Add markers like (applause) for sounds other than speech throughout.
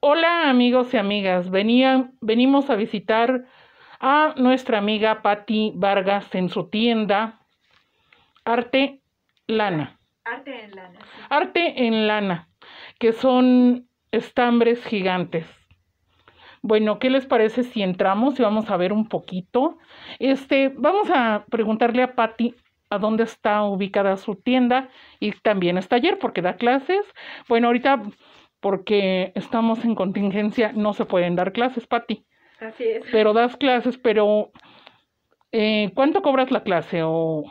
Hola amigos y amigas, venimos a visitar a nuestra amiga Patti Vargas en su tienda Arte Lana. Arte en lana. Arte en lana, que son estambres gigantes. Bueno, ¿qué les parece si entramos y vamos a ver un poquito? Este, vamos a preguntarle a Patti a dónde está ubicada su tienda y también es taller porque da clases. Bueno, ahorita porque estamos en contingencia no se pueden dar clases, Patti. Así es. Pero das clases, pero eh, ¿cuánto cobras la clase o...?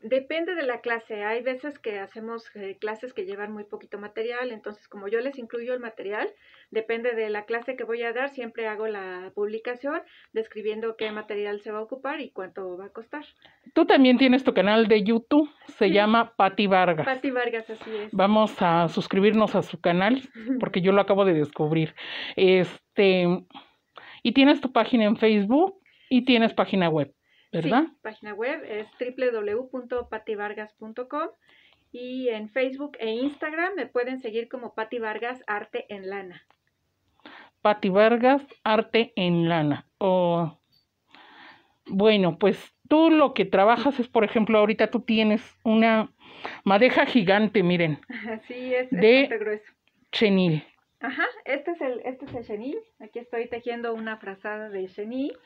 Depende de la clase. Hay veces que hacemos eh, clases que llevan muy poquito material, entonces como yo les incluyo el material, depende de la clase que voy a dar, siempre hago la publicación describiendo qué material se va a ocupar y cuánto va a costar. Tú también tienes tu canal de YouTube, se llama Patty Vargas. Patty Vargas, así es. Vamos a suscribirnos a su canal (laughs) porque yo lo acabo de descubrir. Este, y tienes tu página en Facebook y tienes página web, ¿verdad? Sí, página web es www.pativargas.com y en Facebook e Instagram me pueden seguir como Patti Vargas Arte en Lana. Pati Vargas, Arte en Lana. Bueno, pues tú lo que trabajas es, por ejemplo, ahorita tú tienes una madeja gigante, miren. Así es, de chenil. Ajá, este este es el chenil. Aquí estoy tejiendo una frazada de chenil.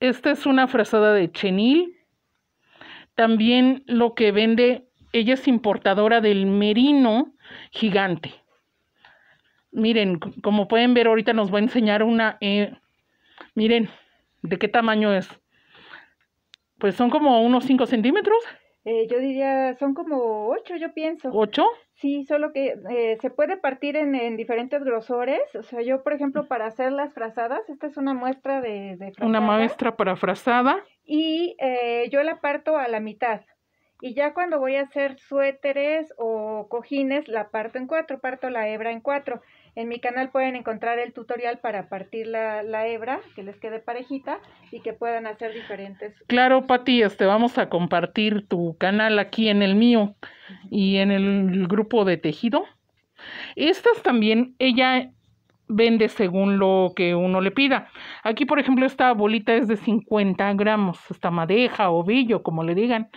Esta es una frazada de chenil. También lo que vende, ella es importadora del merino gigante. Miren, como pueden ver, ahorita nos va a enseñar una... Eh, miren, ¿de qué tamaño es? Pues son como unos 5 centímetros. Eh, yo diría, son como 8, yo pienso. ¿8? Sí, solo que eh, se puede partir en, diferentes grosores. O sea, yo, por ejemplo, para hacer las frazadas, esta es una muestra de, Una muestra para frazada. Y yo la parto a la mitad. Y ya cuando voy a hacer suéteres o cojines, la parto en cuatro, parto la hebra en cuatro. En mi canal pueden encontrar el tutorial para partir la, hebra, que les quede parejita y que puedan hacer diferentes. Claro, Pati, este, vamos a compartir tu canal aquí en el mío y en el grupo de tejido. Estas también, ella vende según lo que uno le pida. Aquí, por ejemplo, esta bolita es de 50 gramos, esta madeja o billo, como le digan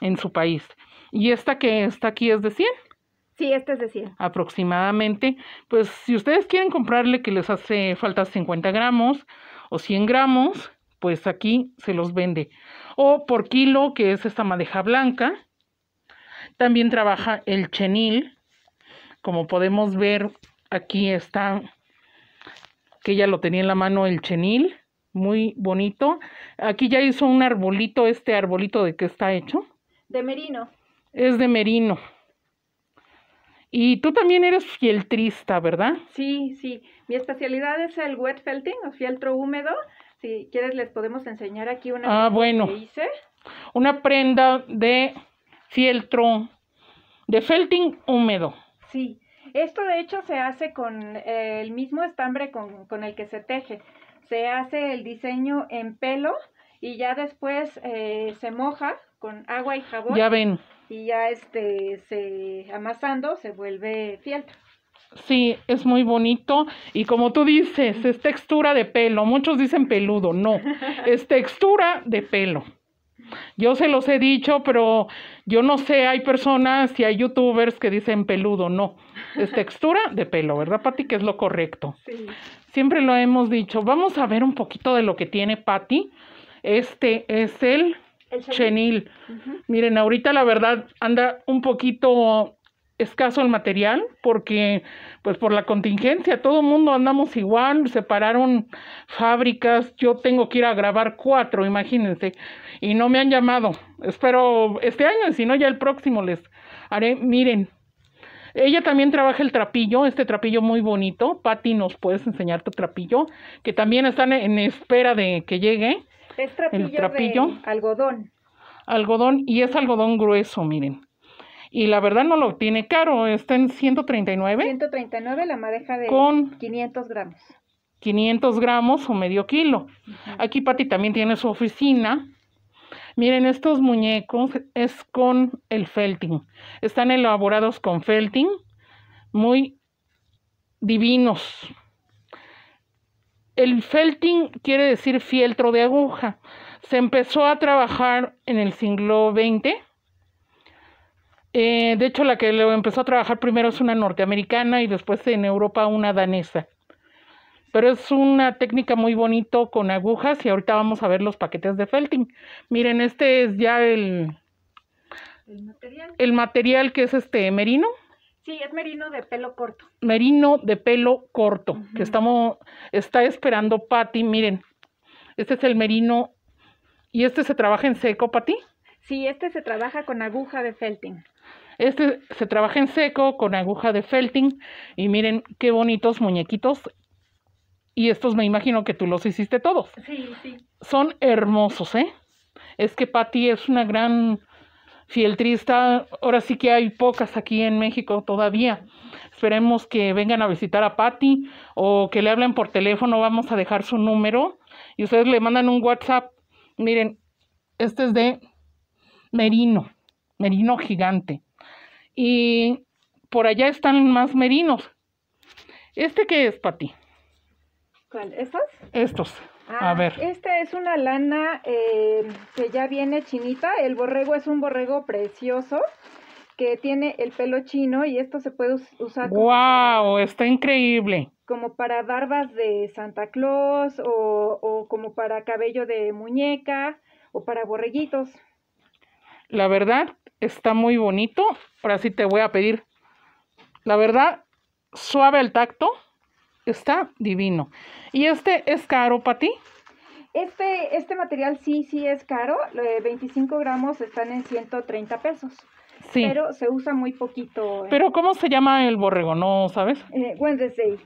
en su país. Y esta que está aquí es de 100. Sí, este es decir. Aproximadamente. Pues si ustedes quieren comprarle que les hace falta 50 gramos o 100 gramos, pues aquí se los vende. O por kilo, que es esta madeja blanca. También trabaja el chenil. Como podemos ver, aquí está, que ya lo tenía en la mano el chenil. Muy bonito. Aquí ya hizo un arbolito, este arbolito de qué está hecho. De merino. Es de merino. Y tú también eres fieltrista, ¿verdad? Sí, sí. Mi especialidad es el wet felting o fieltro húmedo. Si quieres, les podemos enseñar aquí una ah, bueno. que hice. Una prenda de fieltro, de felting húmedo. Sí. Esto de hecho se hace con eh, el mismo estambre con, con, el que se teje. Se hace el diseño en pelo y ya después eh, se moja con agua y jabón. Ya ven y ya este se amasando se vuelve fiel. Sí, es muy bonito y como tú dices, es textura de pelo. Muchos dicen peludo, no, (laughs) es textura de pelo. Yo se los he dicho, pero yo no sé, hay personas y hay youtubers que dicen peludo, no, es textura de pelo, ¿verdad, Patti? Que es lo correcto. Sí. Siempre lo hemos dicho. Vamos a ver un poquito de lo que tiene Patti. Este es el chenil. Miren, ahorita la verdad anda un poquito escaso el material porque pues por la contingencia todo mundo andamos igual, separaron fábricas, yo tengo que ir a grabar cuatro, imagínense, y no me han llamado, espero este año, si no ya el próximo les haré, miren, ella también trabaja el trapillo, este trapillo muy bonito, Patti nos puedes enseñar tu trapillo, que también están en espera de que llegue, es trapillo, trapillo algodón. Algodón, y es algodón grueso, miren. Y la verdad no lo tiene caro, está en 139. 139 la madeja de con 500 gramos. 500 gramos o medio kilo. Aquí Pati también tiene su oficina. Miren, estos muñecos es con el felting. Están elaborados con felting, muy divinos. El felting quiere decir fieltro de aguja. Se empezó a trabajar en el siglo XX. Eh, de hecho, la que lo empezó a trabajar primero es una norteamericana y después en Europa una danesa. Pero es una técnica muy bonito con agujas y ahorita vamos a ver los paquetes de felting. Miren, este es ya el material que es este merino. Sí, es merino de pelo corto. Merino de pelo corto, que estamos, está esperando Patti. Miren, este es el merino. ¿Y este se trabaja en seco, Patti? Sí, este se trabaja con aguja de felting. Este se trabaja en seco con aguja de felting. Y miren qué bonitos muñequitos. Y estos me imagino que tú los hiciste todos. Sí, sí. Son hermosos, ¿eh? Es que Patty es una gran Fieltrista, ahora sí que hay pocas aquí en México todavía. Esperemos que vengan a visitar a Patty, o que le hablen por teléfono, vamos a dejar su número y ustedes le mandan un WhatsApp. Miren, este es de Merino, Merino gigante. Y por allá están más merinos. ¿Este qué es, Patty? ¿Cuál? ¿Estos? Estos a ah, ver. Esta es una lana eh, que ya viene chinita. El borrego es un borrego precioso que tiene el pelo chino y esto se puede usar. ¡Wow! está increíble. Como para barbas de Santa Claus o, o como para cabello de muñeca o para borreguitos. La verdad, está muy bonito. Ahora sí te voy a pedir. La verdad, suave al tacto está divino. ¿Y este es caro para ti? Este, este material sí, sí es caro. de 25 gramos están en 130 pesos. Sí. Pero se usa muy poquito. Eh. Pero ¿cómo se llama el borrego? ¿No sabes? Eh, Wednesday.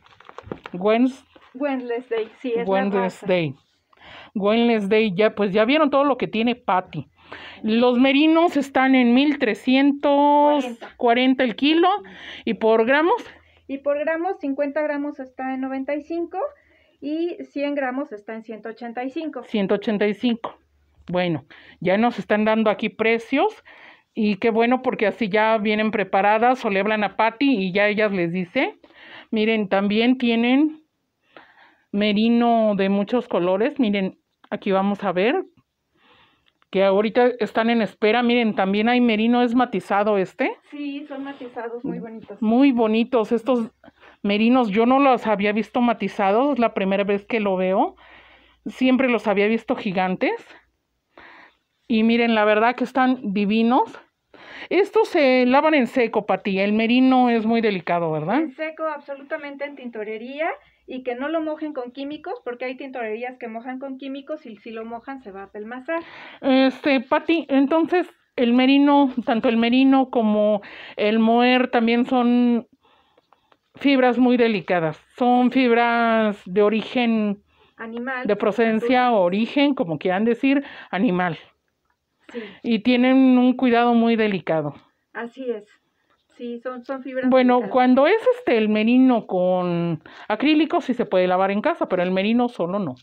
Wednesday. Wednesday, sí, es Wednesday. Wednesday, ya, pues ya vieron todo lo que tiene Patty. Los merinos están en 1340 el kilo y por gramos y por gramos, 50 gramos está en 95 y 100 gramos está en 185. 185. Bueno, ya nos están dando aquí precios y qué bueno porque así ya vienen preparadas o le hablan a Patty y ya ellas les dice. Miren, también tienen merino de muchos colores. Miren, aquí vamos a ver que ahorita están en espera. Miren, también hay merino, ¿es matizado este? Sí, son matizados, muy mm, bonitos. Muy bonitos, estos merinos, yo no los había visto matizados, es la primera vez que lo veo. Siempre los había visto gigantes. Y miren, la verdad que están divinos. Estos se lavan en seco, Pati. El merino es muy delicado, ¿verdad? En seco, absolutamente en tintorería y que no lo mojen con químicos, porque hay tintorerías que mojan con químicos y si lo mojan se va a pelmazar. Este, Pati, entonces el merino, tanto el merino como el moer también son fibras muy delicadas, son fibras de origen animal, de procedencia o origen, como quieran decir, animal. Y tienen un cuidado muy delicado. Así es. Sí, son, fibras. Bueno, cuando es este el merino con acrílico, sí se puede lavar en casa, pero el merino solo no.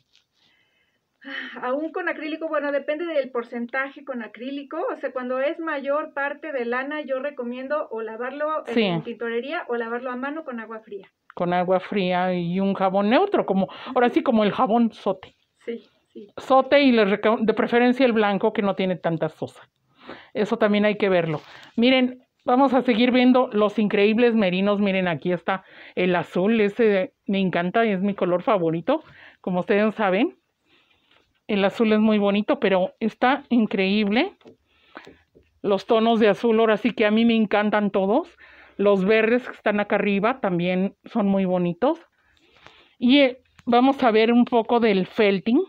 Ah, aún con acrílico, bueno, depende del porcentaje con acrílico. O sea, cuando es mayor parte de lana, yo recomiendo o lavarlo en tintorería o lavarlo a mano con agua fría. Con agua fría y un jabón neutro, como ahora sí, como el jabón sote. Sí, sí. Sote y de preferencia el blanco que no tiene tanta sosa. Eso también hay que verlo. Miren, Vamos a seguir viendo los increíbles merinos. Miren, aquí está el azul. Ese me encanta, y es mi color favorito. Como ustedes saben, el azul es muy bonito, pero está increíble. Los tonos de azul, ahora sí que a mí me encantan todos. Los verdes que están acá arriba también son muy bonitos. Y eh, vamos a ver un poco del felting,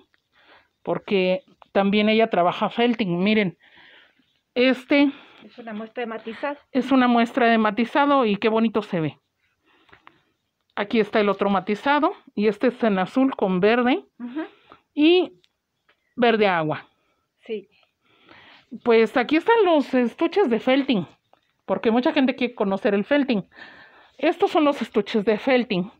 porque también ella trabaja felting. Miren, este es una muestra de matizado. Es una muestra de matizado y qué bonito se ve. Aquí está el otro matizado y este es en azul con verde y verde agua. Sí. Pues aquí están los estuches de felting, porque mucha gente quiere conocer el felting. Estos son los estuches de felting.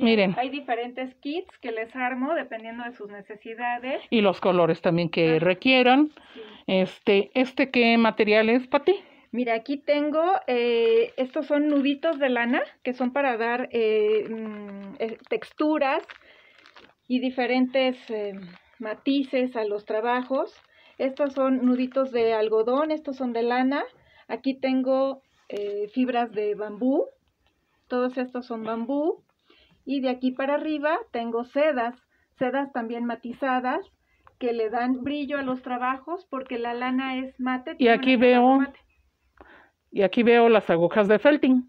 Miren. hay diferentes kits que les armo dependiendo de sus necesidades. Y los colores también que ah. requieran. Este, ¿Este qué material es, ti? Mira, aquí tengo, eh, estos son nuditos de lana que son para dar eh, mm, eh, texturas y diferentes matices a los trabajos. Estos son nuditos de algodón, estos son de lana. Aquí tengo fibras de bambú, todos estos son bambú y de aquí para arriba tengo sedas, sedas también matizadas que le dan brillo a los trabajos porque la lana es mate. Y aquí veo y aquí veo las agujas de felting.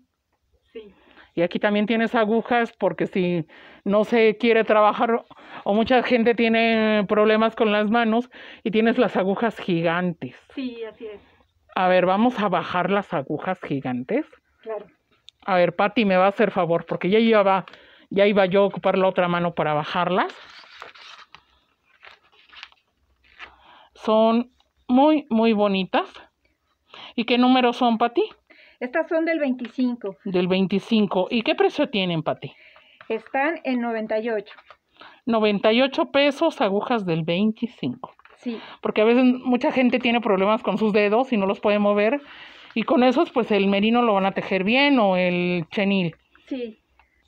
Sí. Y aquí también tienes agujas porque si no se quiere trabajar o mucha gente tiene problemas con las manos y tienes las agujas gigantes. Sí, así es. A ver, vamos a bajar las agujas gigantes. Claro. A ver, Patti, me va a hacer favor porque ya lleva ya iba yo a ocupar la otra mano para bajarlas. Son muy, muy bonitas. ¿Y qué números son, Pati? Estas son del 25. Del 25. ¿Y qué precio tienen, Pati? Están en 98. 98 pesos agujas del 25. Sí. Porque a veces mucha gente tiene problemas con sus dedos y no los puede mover. Y con esos, pues el merino lo van a tejer bien o el chenil. Sí.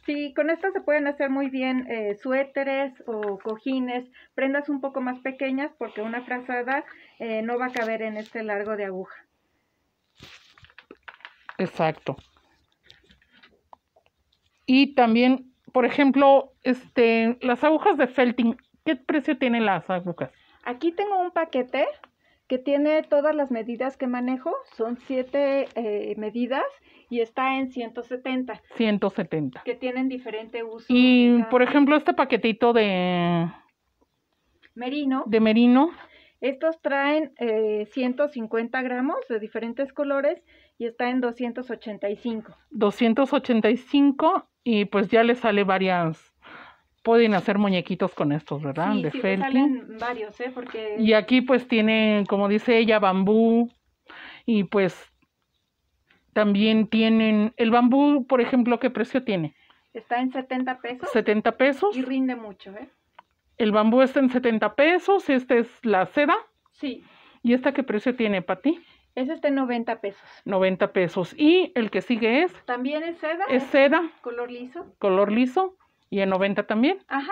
Sí, con estas se pueden hacer muy bien eh, suéteres o cojines, prendas un poco más pequeñas porque una frazada eh, no va a caber en este largo de aguja. Exacto. Y también, por ejemplo, este, las agujas de felting, ¿qué precio tienen las agujas? Aquí tengo un paquete que tiene todas las medidas que manejo, son siete eh, medidas y está en 170. 170. Que tienen diferente uso. Y por ejemplo, este paquetito de merino. De merino. Estos traen eh, 150 gramos de diferentes colores y está en 285. 285 y pues ya le sale varias pueden hacer muñequitos con estos, ¿verdad? de sí, varios, ¿eh? Y aquí pues tiene, como dice ella, bambú y pues también tienen el bambú, por ejemplo, ¿qué precio tiene? Está en 70 pesos. 70 pesos. Y rinde mucho, ¿eh? El bambú está en 70 pesos, esta es la seda. Sí. ¿Y esta qué precio tiene, Pati? ti está en 90 pesos. 90 pesos. Y el que sigue es. También es seda. Es ¿eh? seda. Color liso. Color liso. Y en 90 también. Ajá.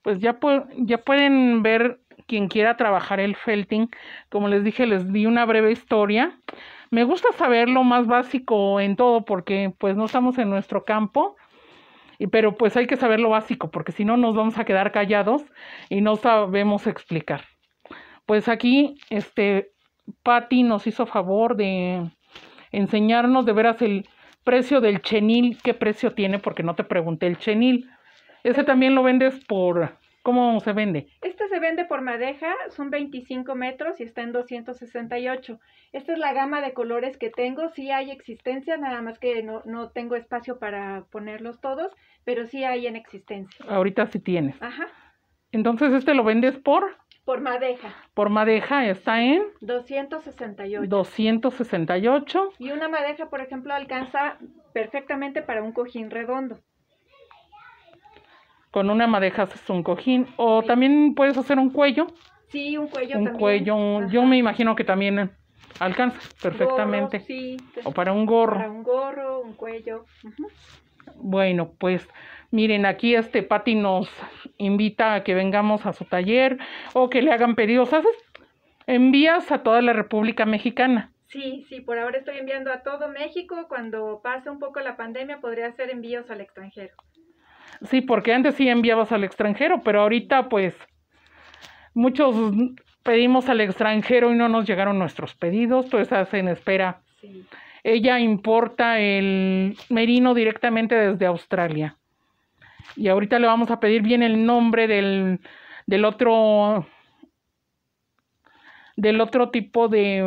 Pues ya, ya pueden ver quien quiera trabajar el felting. Como les dije, les di una breve historia me gusta saber lo más básico en todo porque pues no estamos en nuestro campo, y, pero pues hay que saber lo básico porque si no nos vamos a quedar callados y no sabemos explicar. Pues aquí, este, Patty nos hizo favor de enseñarnos de veras el precio del chenil, qué precio tiene, porque no te pregunté el chenil. Ese también lo vendes por ¿Cómo se vende? Este se vende por madeja, son 25 metros y está en 268. Esta es la gama de colores que tengo. Sí hay existencia, nada más que no, no tengo espacio para ponerlos todos, pero sí hay en existencia. Ahorita sí tienes. Ajá. Entonces, ¿este lo vendes por? Por madeja. Por madeja está en 268. 268. Y una madeja, por ejemplo, alcanza perfectamente para un cojín redondo con una madeja haces un cojín o también puedes hacer un cuello. Sí, un cuello. Un cuello, yo me imagino que también alcanza perfectamente. sí, o para un gorro. Para un gorro, un cuello. Bueno, pues miren, aquí este Pati nos invita a que vengamos a su taller o que le hagan pedidos. ¿Haces? Envías a toda la República Mexicana. Sí, sí, por ahora estoy enviando a todo México. Cuando pase un poco la pandemia podría hacer envíos al extranjero. Sí, porque antes sí enviabas al extranjero, pero ahorita pues muchos pedimos al extranjero y no nos llegaron nuestros pedidos, pues hacen espera. Ella importa el merino directamente desde Australia. Y ahorita le vamos a pedir bien el nombre del, del otro del otro tipo de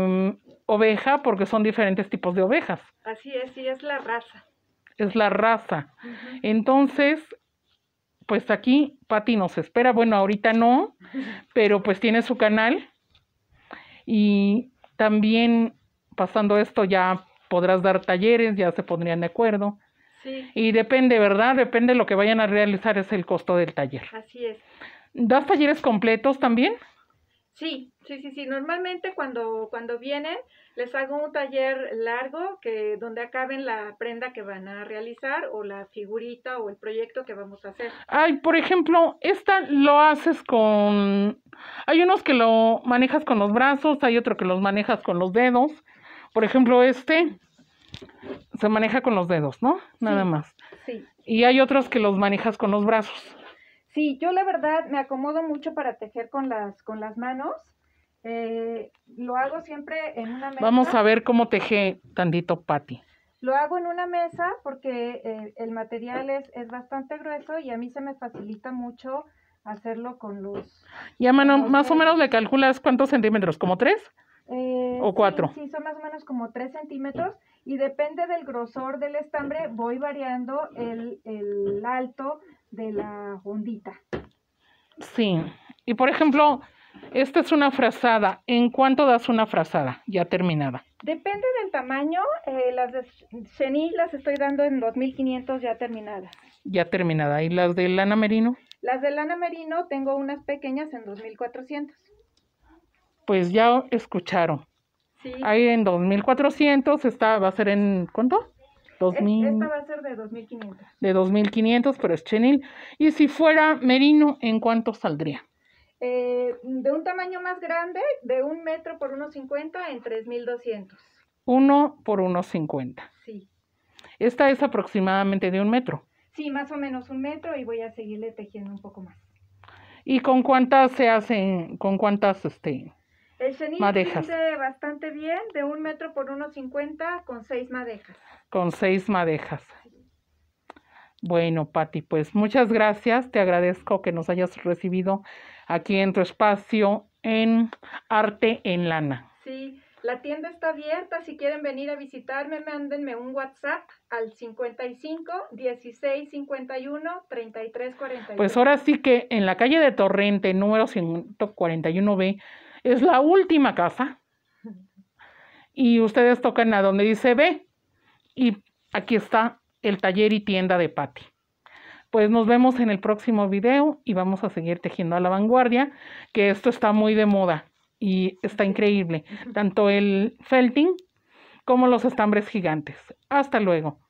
mm, oveja porque son diferentes tipos de ovejas. Así es, y es la raza es la raza. Entonces, pues aquí Patti nos espera. Bueno, ahorita no, pero pues tiene su canal. Y también pasando esto ya podrás dar talleres, ya se pondrían de acuerdo. Sí. Y depende, ¿verdad? Depende lo que vayan a realizar es el costo del taller. Así es. ¿Das talleres completos también? Sí, sí, sí, sí. Normalmente cuando, cuando vienen les hago un taller largo que donde acaben la prenda que van a realizar o la figurita o el proyecto que vamos a hacer. Ay, por ejemplo, esta lo haces con hay unos que lo manejas con los brazos, hay otro que los manejas con los dedos. Por ejemplo, este se maneja con los dedos, ¿no? Nada más. Sí. Y hay otros que los manejas con los brazos. Sí, yo la verdad me acomodo mucho para tejer con las, con las manos. Eh, lo hago siempre en una mesa. Vamos a ver cómo teje tantito Patti. Lo hago en una mesa porque eh, el material es, es, bastante grueso y a mí se me facilita mucho hacerlo con los... Ya, mano, más o menos le calculas cuántos centímetros, ¿como tres? Eh, ¿O cuatro? Sí, son más o menos como tres centímetros y depende del grosor del estambre voy variando el, el alto, de la ondita. Sí, y por ejemplo, esta es una frazada. ¿En cuánto das una frazada ya terminada? Depende del tamaño. Eh, las de las estoy dando en 2500 ya terminadas. Ya terminada. ¿Y las de lana merino? Las de lana merino tengo unas pequeñas en 2400. Pues ya escucharon. Sí. Ahí en 2400 está, va a ser en ¿cuánto? esta va a ser de 2500. De 2500, pero es chenil. Y si fuera merino, ¿en cuánto saldría? Eh, de un tamaño más grande, de un metro por 1,50 en 3200. Uno por 1,50. Sí. Esta es aproximadamente de un metro. Sí, más o menos un metro y voy a seguirle tejiendo un poco más. ¿Y con cuántas se hacen, con cuántas este, el cenit madejas. bastante bien, de un metro por 1,50 con seis madejas. Con seis madejas. Bueno, Patti, pues muchas gracias. Te agradezco que nos hayas recibido aquí en tu espacio en Arte en Lana. Sí, la tienda está abierta. Si quieren venir a visitarme, mándenme un WhatsApp al 55 16 51 33 41. Pues ahora sí que en la calle de Torrente, número 141B, es la última casa y ustedes tocan a donde dice B y aquí está el taller y tienda de Patti. Pues nos vemos en el próximo video y vamos a seguir tejiendo a la vanguardia, que esto está muy de moda y está increíble, tanto el felting como los estambres gigantes. Hasta luego.